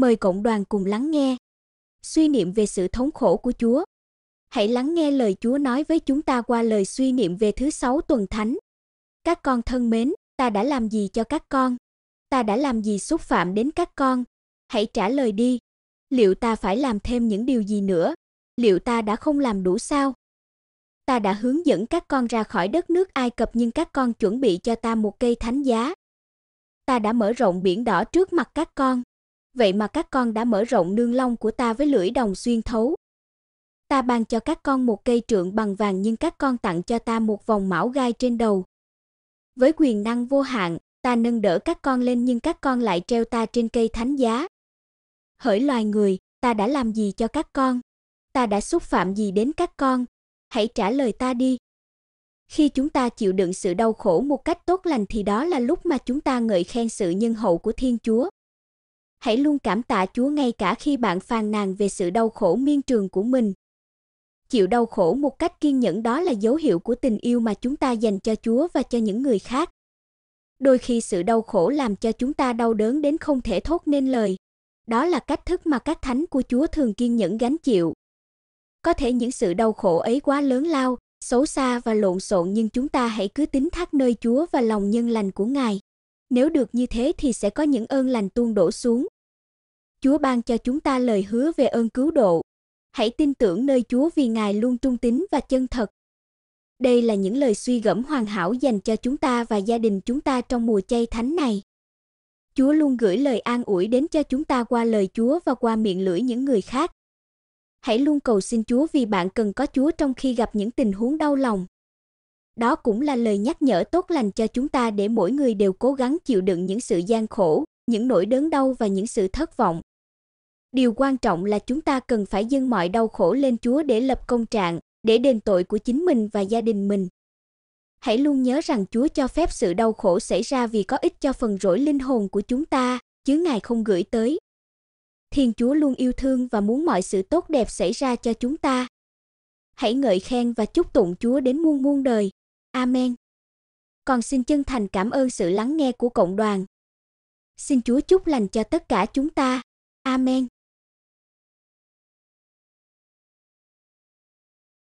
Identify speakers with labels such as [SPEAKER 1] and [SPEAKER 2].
[SPEAKER 1] mời cộng đoàn cùng lắng nghe. Suy niệm về sự thống khổ của Chúa. Hãy lắng nghe lời Chúa nói với chúng ta qua lời suy niệm về thứ sáu tuần thánh. Các con thân mến, ta đã làm gì cho các con? Ta đã làm gì xúc phạm đến các con? Hãy trả lời đi. Liệu ta phải làm thêm những điều gì nữa? Liệu ta đã không làm đủ sao? Ta đã hướng dẫn các con ra khỏi đất nước Ai Cập nhưng các con chuẩn bị cho ta một cây thánh giá. Ta đã mở rộng biển đỏ trước mặt các con vậy mà các con đã mở rộng nương long của ta với lưỡi đồng xuyên thấu. Ta ban cho các con một cây trượng bằng vàng nhưng các con tặng cho ta một vòng mão gai trên đầu. Với quyền năng vô hạn, ta nâng đỡ các con lên nhưng các con lại treo ta trên cây thánh giá. Hỡi loài người, ta đã làm gì cho các con? Ta đã xúc phạm gì đến các con? Hãy trả lời ta đi. Khi chúng ta chịu đựng sự đau khổ một cách tốt lành thì đó là lúc mà chúng ta ngợi khen sự nhân hậu của Thiên Chúa hãy luôn cảm tạ Chúa ngay cả khi bạn phàn nàn về sự đau khổ miên trường của mình. Chịu đau khổ một cách kiên nhẫn đó là dấu hiệu của tình yêu mà chúng ta dành cho Chúa và cho những người khác. Đôi khi sự đau khổ làm cho chúng ta đau đớn đến không thể thốt nên lời. Đó là cách thức mà các thánh của Chúa thường kiên nhẫn gánh chịu. Có thể những sự đau khổ ấy quá lớn lao, xấu xa và lộn xộn nhưng chúng ta hãy cứ tính thác nơi Chúa và lòng nhân lành của Ngài. Nếu được như thế thì sẽ có những ơn lành tuôn đổ xuống. Chúa ban cho chúng ta lời hứa về ơn cứu độ. Hãy tin tưởng nơi Chúa vì Ngài luôn trung tín và chân thật. Đây là những lời suy gẫm hoàn hảo dành cho chúng ta và gia đình chúng ta trong mùa chay thánh này. Chúa luôn gửi lời an ủi đến cho chúng ta qua lời Chúa và qua miệng lưỡi những người khác. Hãy luôn cầu xin Chúa vì bạn cần có Chúa trong khi gặp những tình huống đau lòng đó cũng là lời nhắc nhở tốt lành cho chúng ta để mỗi người đều cố gắng chịu đựng những sự gian khổ, những nỗi đớn đau và những sự thất vọng. Điều quan trọng là chúng ta cần phải dâng mọi đau khổ lên Chúa để lập công trạng, để đền tội của chính mình và gia đình mình. Hãy luôn nhớ rằng Chúa cho phép sự đau khổ xảy ra vì có ích cho phần rỗi linh hồn của chúng ta, chứ Ngài không gửi tới. Thiên Chúa luôn yêu thương và muốn mọi sự tốt đẹp xảy ra cho chúng ta. Hãy ngợi khen và chúc tụng Chúa đến muôn muôn đời. Amen. Còn xin chân thành cảm ơn sự lắng nghe của cộng đoàn. Xin Chúa chúc lành cho tất cả chúng ta. Amen.